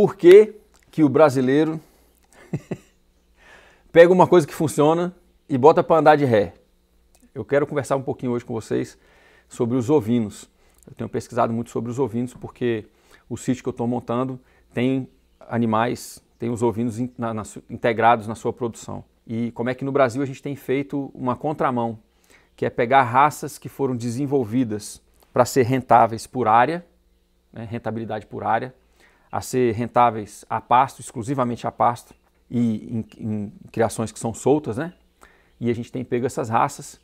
Por que, que o brasileiro pega uma coisa que funciona e bota para andar de ré? Eu quero conversar um pouquinho hoje com vocês sobre os ovinos. Eu tenho pesquisado muito sobre os ovinos porque o sítio que eu estou montando tem animais, tem os ovinos in, na, na, integrados na sua produção. E como é que no Brasil a gente tem feito uma contramão, que é pegar raças que foram desenvolvidas para ser rentáveis por área, né, rentabilidade por área, a ser rentáveis a pasto, exclusivamente a pasto e em, em criações que são soltas, né? E a gente tem pego essas raças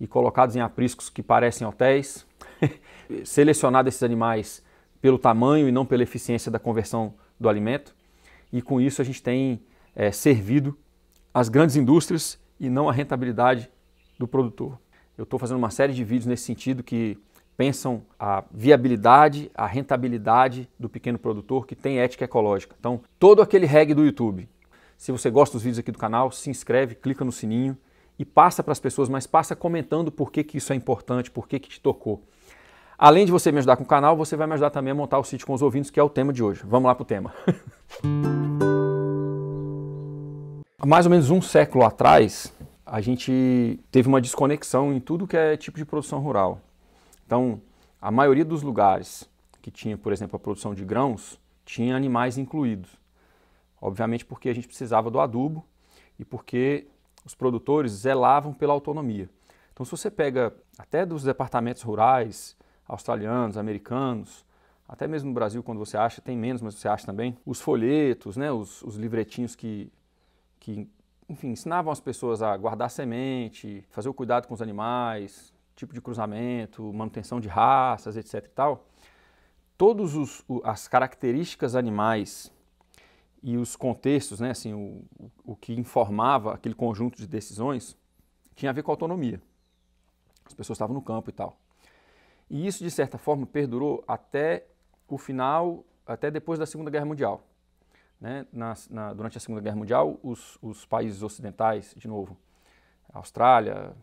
e colocados em apriscos que parecem hotéis, selecionado esses animais pelo tamanho e não pela eficiência da conversão do alimento. E com isso a gente tem é, servido as grandes indústrias e não a rentabilidade do produtor. Eu estou fazendo uma série de vídeos nesse sentido que pensam a viabilidade, a rentabilidade do pequeno produtor que tem ética ecológica. Então, todo aquele reg do YouTube. Se você gosta dos vídeos aqui do canal, se inscreve, clica no sininho e passa para as pessoas, mas passa comentando por que, que isso é importante, por que, que te tocou. Além de você me ajudar com o canal, você vai me ajudar também a montar o sítio com os ouvintes, que é o tema de hoje. Vamos lá para o tema. Há mais ou menos um século atrás, a gente teve uma desconexão em tudo que é tipo de produção rural. Então, a maioria dos lugares que tinha, por exemplo, a produção de grãos, tinha animais incluídos. Obviamente porque a gente precisava do adubo e porque os produtores zelavam pela autonomia. Então, se você pega até dos departamentos rurais, australianos, americanos, até mesmo no Brasil, quando você acha, tem menos, mas você acha também, os folhetos, né, os, os livretinhos que, que, enfim, ensinavam as pessoas a guardar semente, fazer o cuidado com os animais, tipo de cruzamento, manutenção de raças, etc. e tal, todas as características animais e os contextos, né, assim, o, o que informava aquele conjunto de decisões, tinha a ver com a autonomia. As pessoas estavam no campo e tal. E isso, de certa forma, perdurou até o final, até depois da Segunda Guerra Mundial. Né? Na, na, durante a Segunda Guerra Mundial, os, os países ocidentais, de novo, Austrália,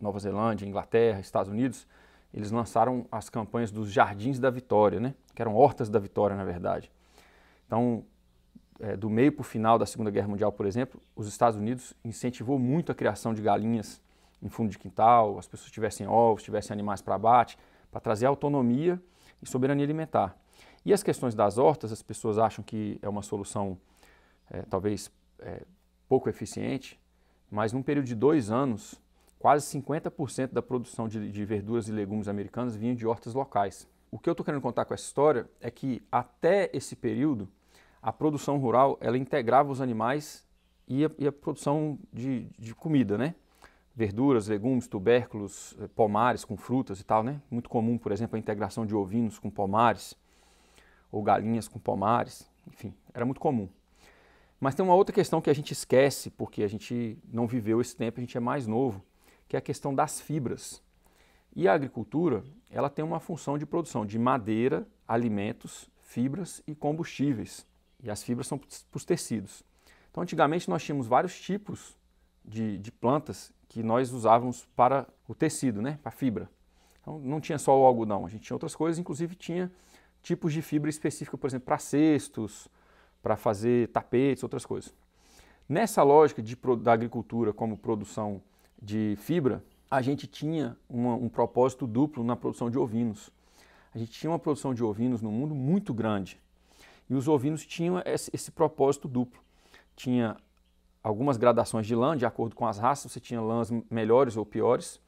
Nova Zelândia, Inglaterra, Estados Unidos, eles lançaram as campanhas dos Jardins da Vitória, né? que eram hortas da Vitória, na verdade. Então, é, do meio para o final da Segunda Guerra Mundial, por exemplo, os Estados Unidos incentivou muito a criação de galinhas em fundo de quintal, as pessoas tivessem ovos, tivessem animais para abate, para trazer autonomia e soberania alimentar. E as questões das hortas, as pessoas acham que é uma solução é, talvez é, pouco eficiente, mas num período de dois anos, quase 50% da produção de, de, verduras e legumes americanos vinha de hortas locais. O que eu estou querendo contar com essa história é que até esse período a produção rural ela integrava os animais e a, e a produção de, de, comida, né? Verduras, legumes, tubérculos, eh, pomares com frutas e tal, né? Muito comum, por exemplo, a integração de ovinos com pomares ou galinhas com pomares, enfim, era muito comum. Mas tem uma outra questão que a gente esquece porque a gente não viveu esse tempo, a gente é mais novo que é a questão das fibras. E a agricultura, ela tem uma função de produção de madeira, alimentos, fibras e combustíveis. E as fibras são para os tecidos. Então, antigamente nós tínhamos vários tipos de, de plantas que nós usávamos para o tecido, né? para a fibra. Então, não tinha só o algodão, a gente tinha outras coisas, inclusive tinha tipos de fibra específica, por exemplo, para cestos, para fazer tapetes, outras coisas. Nessa lógica de, da agricultura como produção de fibra, a gente tinha uma, um propósito duplo na produção de ovinos. A gente tinha uma produção de ovinos no mundo muito grande. E os ovinos tinham esse, esse propósito duplo. Tinha algumas gradações de lã, de acordo com as raças, você tinha lãs melhores ou piores.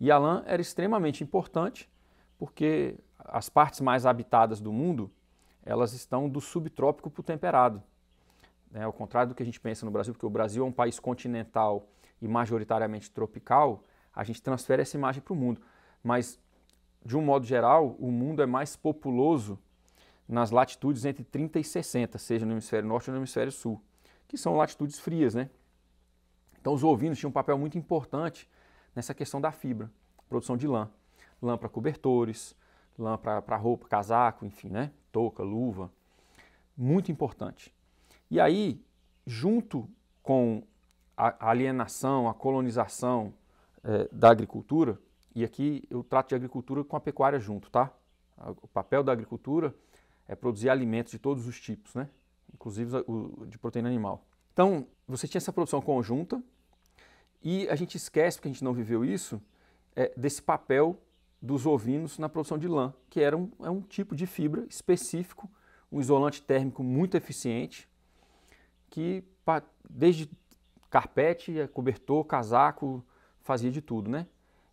E a lã era extremamente importante, porque as partes mais habitadas do mundo, elas estão do subtrópico para o temperado. É, ao contrário do que a gente pensa no Brasil, porque o Brasil é um país continental e majoritariamente tropical, a gente transfere essa imagem para o mundo. Mas, de um modo geral, o mundo é mais populoso nas latitudes entre 30 e 60, seja no hemisfério norte ou no hemisfério sul, que são latitudes frias, né? Então, os ovinos tinham um papel muito importante nessa questão da fibra, produção de lã. Lã para cobertores, lã para roupa, casaco, enfim, né? Touca, luva. Muito importante. E aí, junto com a alienação, a colonização é, da agricultura, e aqui eu trato de agricultura com a pecuária junto, tá? O papel da agricultura é produzir alimentos de todos os tipos, né? Inclusive o de proteína animal. Então, você tinha essa produção conjunta e a gente esquece, porque a gente não viveu isso, é, desse papel dos ovinos na produção de lã, que era um, é um tipo de fibra específico, um isolante térmico muito eficiente, que desde carpete, cobertor, casaco, fazia de tudo, né?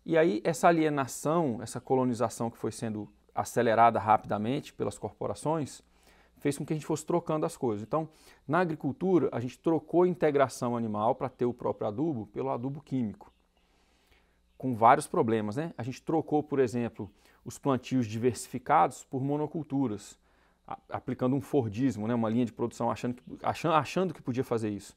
E aí essa alienação, essa colonização que foi sendo acelerada rapidamente pelas corporações, fez com que a gente fosse trocando as coisas. Então, na agricultura, a gente trocou a integração animal para ter o próprio adubo pelo adubo químico, com vários problemas, né? A gente trocou, por exemplo, os plantios diversificados por monoculturas, aplicando um Fordismo, né? uma linha de produção, achando que, achando, achando que podia fazer isso.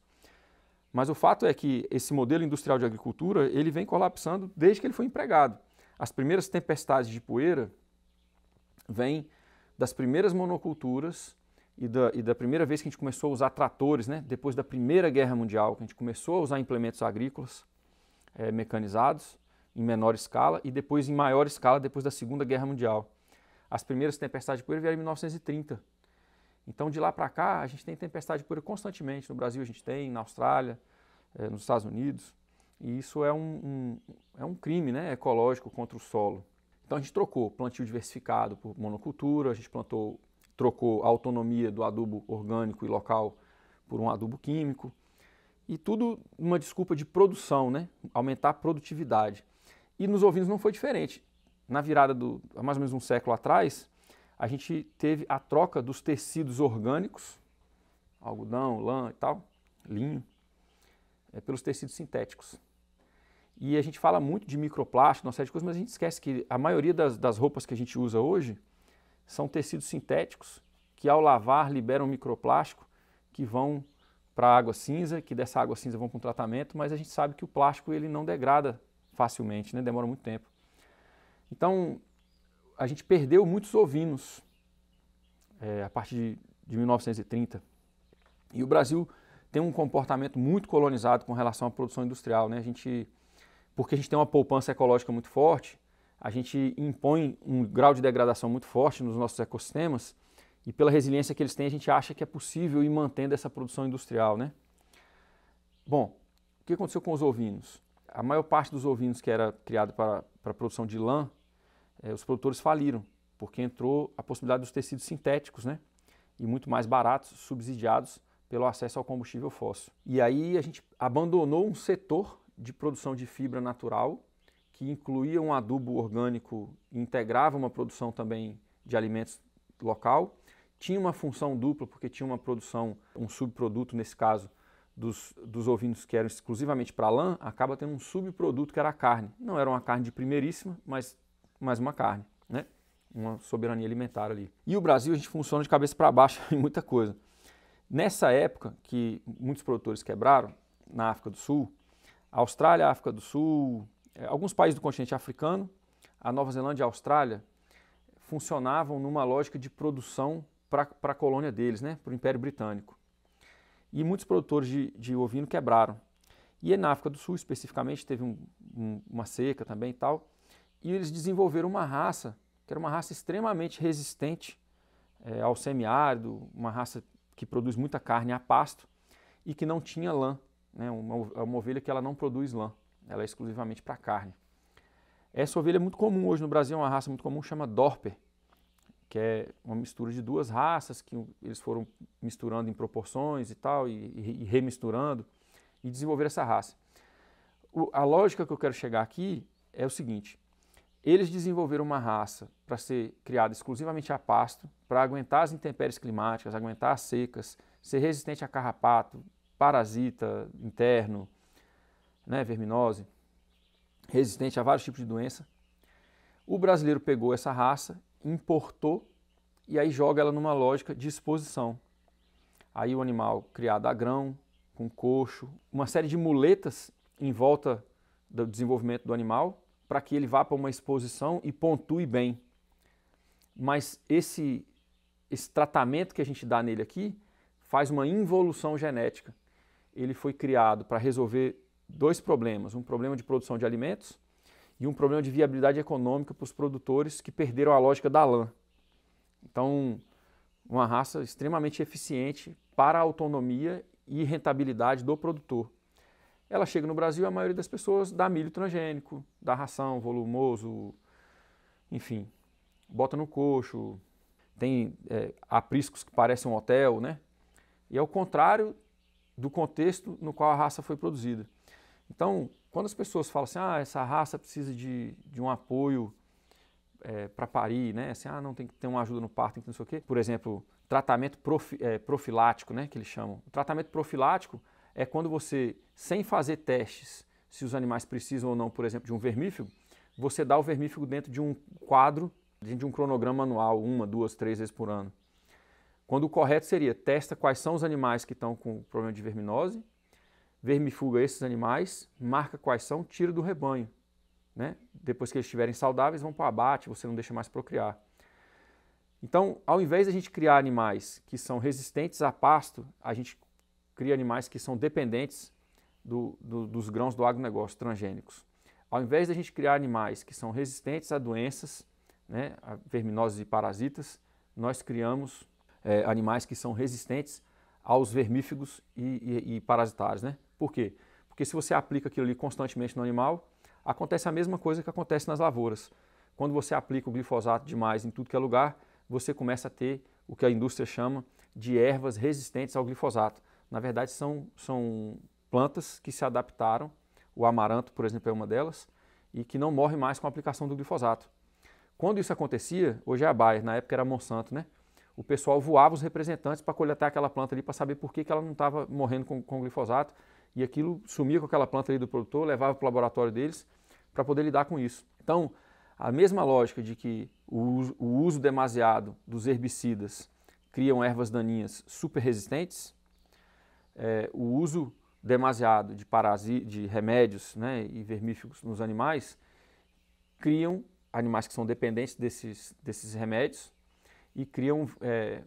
Mas o fato é que esse modelo industrial de agricultura ele vem colapsando desde que ele foi empregado. As primeiras tempestades de poeira vêm das primeiras monoculturas e da, e da, primeira vez que a gente começou a usar tratores, né? depois da Primeira Guerra Mundial, que a gente começou a usar implementos agrícolas é, mecanizados em menor escala e depois em maior escala depois da Segunda Guerra Mundial. As primeiras tempestades de poeira vieram em 1930, então, de lá para cá, a gente tem tempestade pura constantemente. No Brasil, a gente tem, na Austrália, eh, nos Estados Unidos. E isso é um, um, é um crime né, ecológico contra o solo. Então, a gente trocou plantio diversificado por monocultura, a gente plantou, trocou a autonomia do adubo orgânico e local por um adubo químico. E tudo uma desculpa de produção, né? aumentar a produtividade. E nos ovinos não foi diferente. Na virada do, há mais ou menos um século atrás, a gente teve a troca dos tecidos orgânicos, algodão, lã e tal, linho, é, pelos tecidos sintéticos. E a gente fala muito de microplástico, uma série de coisas, mas a gente esquece que a maioria das, das roupas que a gente usa hoje são tecidos sintéticos que, ao lavar, liberam microplástico que vão para a água cinza, que dessa água cinza vão para um tratamento, mas a gente sabe que o plástico ele não degrada facilmente, né? demora muito tempo. Então, a gente perdeu muitos ovinos é, a partir de, de 1930. E o Brasil tem um comportamento muito colonizado com relação à produção industrial, né? A gente, porque a gente tem uma poupança ecológica muito forte, a gente impõe um grau de degradação muito forte nos nossos ecossistemas e pela resiliência que eles têm, a gente acha que é possível ir mantendo essa produção industrial, né? Bom, o que aconteceu com os ovinos? A maior parte dos ovinos que era criado para, para a produção de lã é, os produtores faliram, porque entrou a possibilidade dos tecidos sintéticos, né? E muito mais baratos, subsidiados pelo acesso ao combustível fóssil. E aí a gente abandonou um setor de produção de fibra natural que incluía um adubo orgânico, integrava uma produção também de alimentos local, tinha uma função dupla porque tinha uma produção, um subproduto nesse caso dos, dos ovinos que eram exclusivamente para lã, acaba tendo um subproduto que era a carne. Não era uma carne de primeiríssima, mas mais uma carne, né? Uma soberania alimentar ali. E o Brasil, a gente funciona de cabeça para baixo em muita coisa. Nessa época que muitos produtores quebraram, na África do Sul, a Austrália, a África do Sul, é, alguns países do continente africano, a Nova Zelândia e a Austrália, funcionavam numa lógica de produção para a colônia deles, né? para o Império Britânico. E muitos produtores de, de ovino quebraram. E na África do Sul, especificamente, teve um, um, uma seca também e tal e eles desenvolveram uma raça, que era uma raça extremamente resistente é, ao semiárido, uma raça que produz muita carne a pasto e que não tinha lã, né, uma, é uma ovelha que ela não produz lã, ela é exclusivamente para carne. Essa ovelha é muito comum hoje no Brasil, é uma raça muito comum, chama Dorper, que é uma mistura de duas raças que eles foram misturando em proporções e tal, e, e, e remisturando, e desenvolver essa raça. O, a lógica que eu quero chegar aqui é o seguinte: eles desenvolveram uma raça para ser criada exclusivamente a pasto, para aguentar as intempéries climáticas, aguentar as secas, ser resistente a carrapato, parasita interno, né, verminose, resistente a vários tipos de doença. O brasileiro pegou essa raça, importou e aí joga ela numa lógica de exposição. Aí o animal criado a grão, com coxo, uma série de muletas em volta do desenvolvimento do animal para que ele vá para uma exposição e pontue bem. Mas esse, esse tratamento que a gente dá nele aqui faz uma involução genética. Ele foi criado para resolver dois problemas: um problema de produção de alimentos e um problema de viabilidade econômica para os produtores que perderam a lógica da lã. Então, uma raça extremamente eficiente para a autonomia e rentabilidade do produtor ela chega no Brasil a maioria das pessoas dá milho transgênico, dá ração, volumoso, enfim, bota no coxo, tem é, apriscos que parecem um hotel, né? E é o contrário do contexto no qual a raça foi produzida. Então, quando as pessoas falam assim, ah, essa raça precisa de, de um apoio é, para parir, né? Assim, ah, não tem que ter uma ajuda no parto, tem que não sei o quê. Por exemplo, tratamento profi, é, profilático, né? Que eles chamam. O tratamento profilático é quando você, sem fazer testes, se os animais precisam ou não, por exemplo, de um vermífugo, você dá o vermífugo dentro de um quadro, dentro de um cronograma anual, uma, duas, três vezes por ano. Quando o correto seria, testa quais são os animais que estão com problema de verminose, vermifuga esses animais, marca quais são, tira do rebanho. Né? Depois que eles estiverem saudáveis, vão para o abate, você não deixa mais procriar. Então, ao invés de a gente criar animais que são resistentes a pasto, a gente cria animais que são dependentes do, do, dos grãos do agronegócio transgênicos. Ao invés de a gente criar animais que são resistentes a doenças, né, a verminoses e parasitas, nós criamos é, animais que são resistentes aos vermífugos e, e, e parasitários. Né? Por quê? Porque se você aplica aquilo ali constantemente no animal, acontece a mesma coisa que acontece nas lavouras. Quando você aplica o glifosato demais em tudo que é lugar, você começa a ter o que a indústria chama de ervas resistentes ao glifosato na verdade, são, são plantas que se adaptaram. O amaranto, por exemplo, é uma delas, e que não morre mais com a aplicação do glifosato. Quando isso acontecia, hoje é a Bayer, na época era a Monsanto, né? O pessoal voava os representantes para coletar aquela planta ali para saber por que, que ela não estava morrendo com, com glifosato. E aquilo sumia com aquela planta ali do produtor, levava para o laboratório deles para poder lidar com isso. Então, a mesma lógica de que o uso, o uso demasiado dos herbicidas criam ervas daninhas super resistentes, é, o uso demasiado de, de remédios né, e vermífugos nos animais criam animais que são dependentes desses, desses remédios e criam é,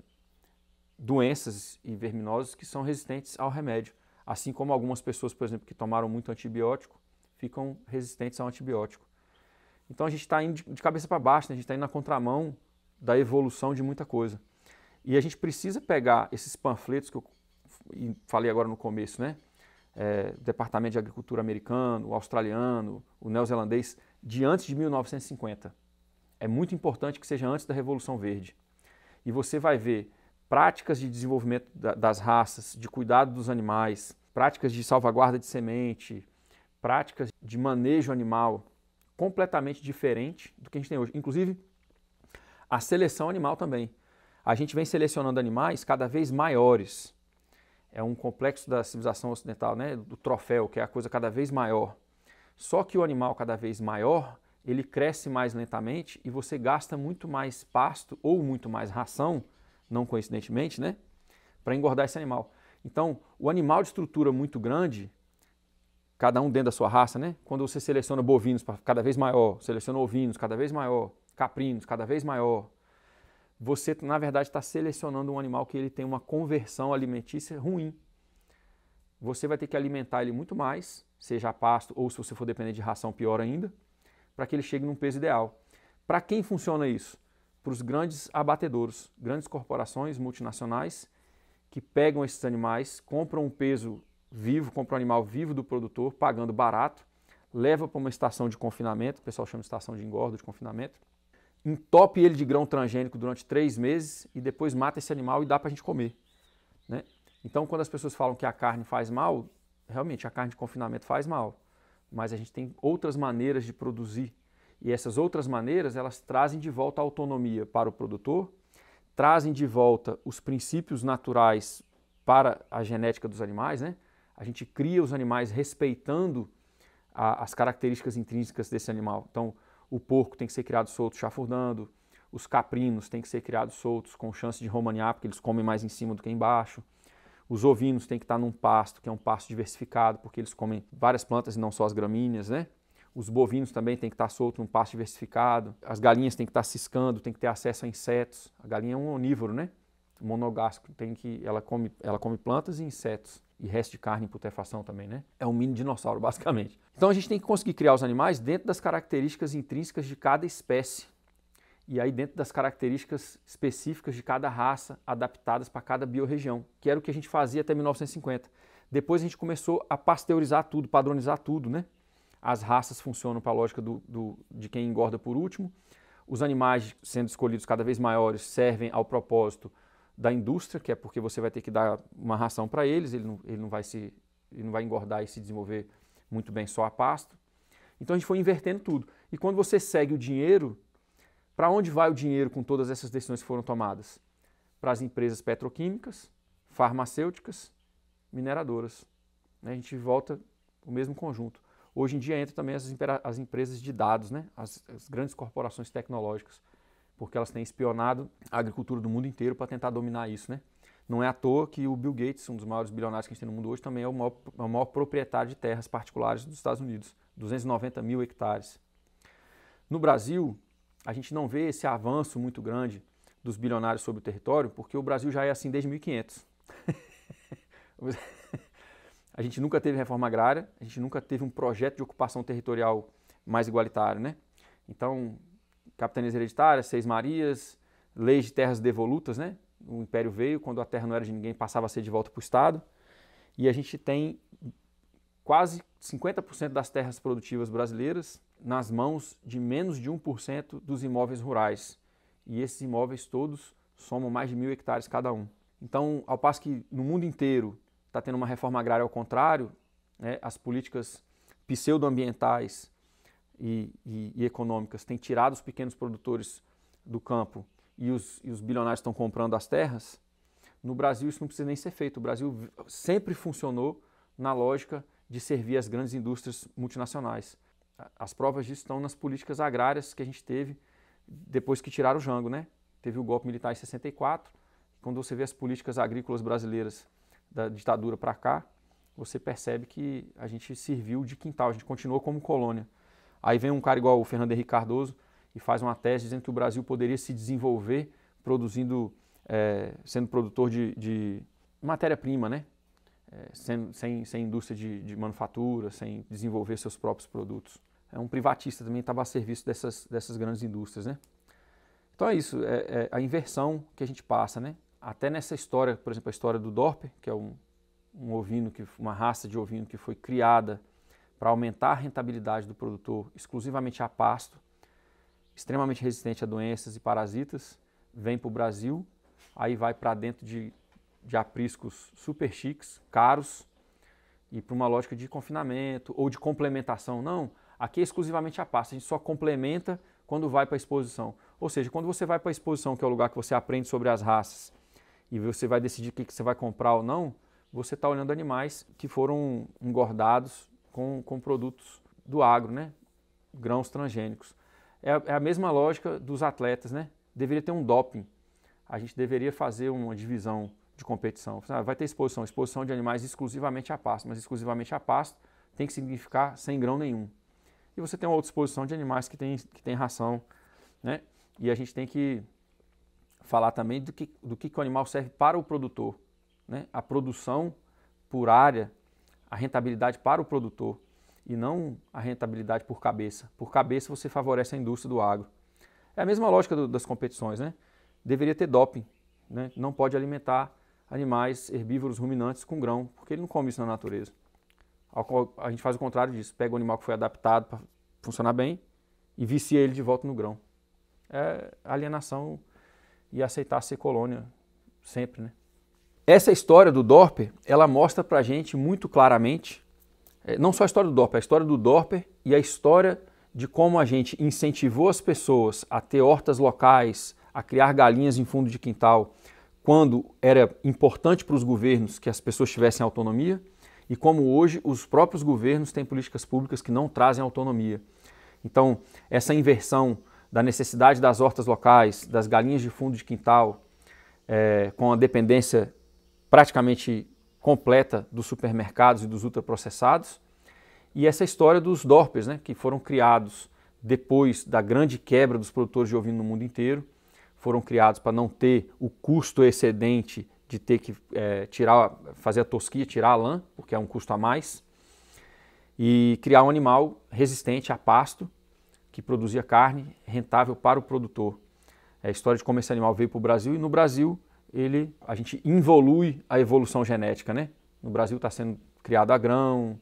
doenças e verminosos que são resistentes ao remédio. Assim como algumas pessoas, por exemplo, que tomaram muito antibiótico, ficam resistentes ao antibiótico. Então a gente está indo de cabeça para baixo, né? a gente está indo na contramão da evolução de muita coisa. E a gente precisa pegar esses panfletos que eu e falei agora no começo, né? É, Departamento de Agricultura americano, o australiano, o neozelandês, de antes de 1950. É muito importante que seja antes da Revolução Verde. E você vai ver práticas de desenvolvimento da, das raças, de cuidado dos animais, práticas de salvaguarda de semente, práticas de manejo animal completamente diferente do que a gente tem hoje. Inclusive, a seleção animal também. A gente vem selecionando animais cada vez maiores é um complexo da civilização ocidental, né, do troféu, que é a coisa cada vez maior. Só que o animal cada vez maior, ele cresce mais lentamente e você gasta muito mais pasto ou muito mais ração, não coincidentemente, né, para engordar esse animal. Então, o animal de estrutura muito grande, cada um dentro da sua raça, né? Quando você seleciona bovinos para cada vez maior, seleciona ovinos cada vez maior, caprinos cada vez maior, você, na verdade, está selecionando um animal que ele tem uma conversão alimentícia ruim. Você vai ter que alimentar ele muito mais, seja pasto ou se você for depender de ração, pior ainda, para que ele chegue num peso ideal. Para quem funciona isso? Para os grandes abatedores, grandes corporações multinacionais que pegam esses animais, compram um peso vivo, compram um animal vivo do produtor, pagando barato, leva para uma estação de confinamento, o pessoal chama de estação de engorda, de confinamento, entope ele de grão transgênico durante três meses e depois mata esse animal e dá para a gente comer. Né? Então, quando as pessoas falam que a carne faz mal, realmente a carne de confinamento faz mal, mas a gente tem outras maneiras de produzir e essas outras maneiras elas trazem de volta a autonomia para o produtor, trazem de volta os princípios naturais para a genética dos animais, né? A gente cria os animais respeitando a, as características intrínsecas desse animal. Então, o porco tem que ser criado solto chafurdando, os caprinos têm que ser criados soltos com chance de romanear, porque eles comem mais em cima do que embaixo. Os ovinos têm que estar num pasto, que é um pasto diversificado, porque eles comem várias plantas e não só as gramíneas, né? Os bovinos também têm que estar soltos num pasto diversificado. As galinhas têm que estar ciscando, têm que ter acesso a insetos. A galinha é um onívoro, né? monogástrico tem que ela come, ela come plantas e insetos e resto de carne em putrefação também, né? É um mini dinossauro, basicamente. Então a gente tem que conseguir criar os animais dentro das características intrínsecas de cada espécie. E aí dentro das características específicas de cada raça, adaptadas para cada biorregião, que era o que a gente fazia até 1950. Depois a gente começou a pasteurizar tudo, padronizar tudo, né? As raças funcionam para a lógica do, do, de quem engorda por último. Os animais sendo escolhidos cada vez maiores servem ao propósito da indústria, que é porque você vai ter que dar uma ração para eles, ele não, ele, não vai se, ele não vai engordar e se desenvolver muito bem só a pasto. Então a gente foi invertendo tudo. E quando você segue o dinheiro, para onde vai o dinheiro com todas essas decisões que foram tomadas? Para as empresas petroquímicas, farmacêuticas, mineradoras. Né, a gente volta o mesmo conjunto. Hoje em dia entra também as, as empresas de dados, né? as, as grandes corporações tecnológicas porque elas têm espionado a agricultura do mundo inteiro para tentar dominar isso, né? Não é à toa que o Bill Gates, um dos maiores bilionários que a gente tem no mundo hoje, também é o maior, é o maior proprietário de terras particulares dos Estados Unidos, 290 mil hectares. No Brasil, a gente não vê esse avanço muito grande dos bilionários sobre o território, porque o Brasil já é assim desde 1500. a gente nunca teve reforma agrária, a gente nunca teve um projeto de ocupação territorial mais igualitário, né? Então, capitanias hereditárias, seis marias, leis de terras devolutas, né? O império veio, quando a terra não era de ninguém, passava a ser de volta para o Estado. E a gente tem quase 50% das terras produtivas brasileiras nas mãos de menos de 1% dos imóveis rurais. E esses imóveis todos somam mais de mil hectares cada um. Então, ao passo que no mundo inteiro está tendo uma reforma agrária ao contrário, né, as políticas pseudoambientais e, e, e econômicas têm tirado os pequenos produtores do campo e os, e os bilionários estão comprando as terras, no Brasil isso não precisa nem ser feito. O Brasil sempre funcionou na lógica de servir as grandes indústrias multinacionais. As provas disso estão nas políticas agrárias que a gente teve depois que tiraram o Jango, né? Teve o golpe militar em 64. Quando você vê as políticas agrícolas brasileiras da ditadura para cá, você percebe que a gente serviu de quintal, a gente continuou como colônia. Aí vem um cara igual o Fernando Henrique Cardoso e faz uma tese dizendo que o Brasil poderia se desenvolver produzindo, é, sendo produtor de, de matéria-prima, né? É, sem, sem, sem, indústria de, de, manufatura, sem desenvolver seus próprios produtos. É um privatista também estava a serviço dessas, dessas grandes indústrias, né? Então é isso, é, é, a inversão que a gente passa, né? Até nessa história, por exemplo, a história do Dorper, que é um, um ovino, que, uma raça de ovino que foi criada para aumentar a rentabilidade do produtor exclusivamente a pasto, extremamente resistente a doenças e parasitas, vem para o Brasil, aí vai para dentro de, de apriscos super chiques, caros, e para uma lógica de confinamento ou de complementação. Não, aqui é exclusivamente a pasto, a gente só complementa quando vai para a exposição. Ou seja, quando você vai para a exposição, que é o lugar que você aprende sobre as raças, e você vai decidir o que, que você vai comprar ou não, você está olhando animais que foram engordados com, com produtos do agro, né? grãos transgênicos. É a, é a mesma lógica dos atletas, né? Deveria ter um doping. A gente deveria fazer uma divisão de competição. Ah, vai ter exposição, exposição de animais exclusivamente a pasto, mas exclusivamente a pasto tem que significar sem grão nenhum. E você tem uma outra exposição de animais que tem, que tem ração, né? E a gente tem que falar também do que, do que, o animal serve para o produtor, né? A produção por área a rentabilidade para o produtor e não a rentabilidade por cabeça. Por cabeça você favorece a indústria do agro. É a mesma lógica do, das competições, né? Deveria ter doping, né? Não pode alimentar animais herbívoros ruminantes com grão, porque ele não come isso na natureza. A gente faz o contrário disso, pega o animal que foi adaptado para funcionar bem e vicia ele de volta no grão. É alienação e aceitar ser colônia sempre, né? Essa história do Dorper, ela mostra para a gente muito claramente, eh, não só a história do Dorper, a história do Dorper e a história de como a gente incentivou as pessoas a ter hortas locais, a criar galinhas em fundo de quintal, quando era importante para os governos que as pessoas tivessem autonomia, e como hoje os próprios governos têm políticas públicas que não trazem autonomia. Então, essa inversão da necessidade das hortas locais, das galinhas de fundo de quintal, é, com a dependência praticamente completa dos supermercados e dos ultraprocessados, e essa história dos DORPs, né, que foram criados depois da grande quebra dos produtores de ovino no mundo inteiro, foram criados para não ter o custo excedente de ter que é, tirar, fazer a tosquia, tirar a lã, porque é um custo a mais, e criar um animal resistente a pasto, que produzia carne rentável para o produtor. É a história de como esse animal veio para o Brasil e no Brasil ele, a gente involui a evolução genética, né? No Brasil está sendo criado a grão,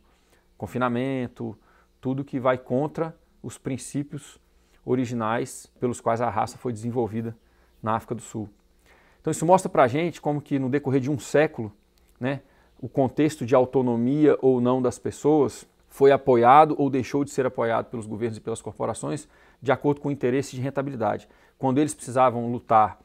confinamento, tudo que vai contra os princípios originais pelos quais a raça foi desenvolvida na África do Sul. Então isso mostra para a gente como que no decorrer de um século, né, o contexto de autonomia ou não das pessoas foi apoiado ou deixou de ser apoiado pelos governos e pelas corporações de acordo com o interesse de rentabilidade. Quando eles precisavam lutar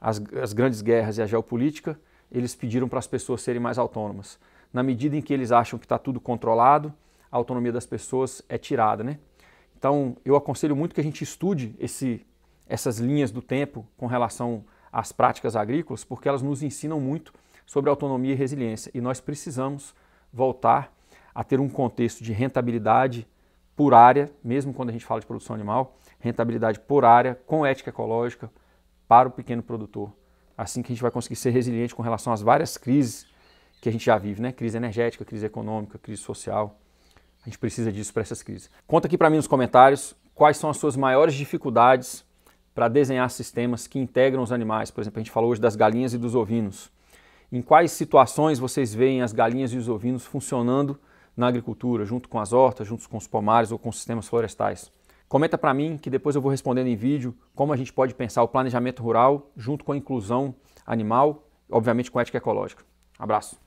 as, as grandes guerras e a geopolítica, eles pediram para as pessoas serem mais autônomas. Na medida em que eles acham que está tudo controlado, a autonomia das pessoas é tirada, né? Então, eu aconselho muito que a gente estude esse, essas linhas do tempo com relação às práticas agrícolas, porque elas nos ensinam muito sobre autonomia e resiliência. E nós precisamos voltar a ter um contexto de rentabilidade por área, mesmo quando a gente fala de produção animal, rentabilidade por área, com ética ecológica, para o pequeno produtor. Assim que a gente vai conseguir ser resiliente com relação às várias crises que a gente já vive, né? Crise energética, crise econômica, crise social. A gente precisa disso para essas crises. Conta aqui para mim nos comentários quais são as suas maiores dificuldades para desenhar sistemas que integram os animais. Por exemplo, a gente falou hoje das galinhas e dos ovinos. Em quais situações vocês veem as galinhas e os ovinos funcionando na agricultura, junto com as hortas, junto com os pomares ou com sistemas florestais? Comenta para mim que depois eu vou respondendo em vídeo como a gente pode pensar o planejamento rural junto com a inclusão animal, obviamente com ética ecológica. Abraço.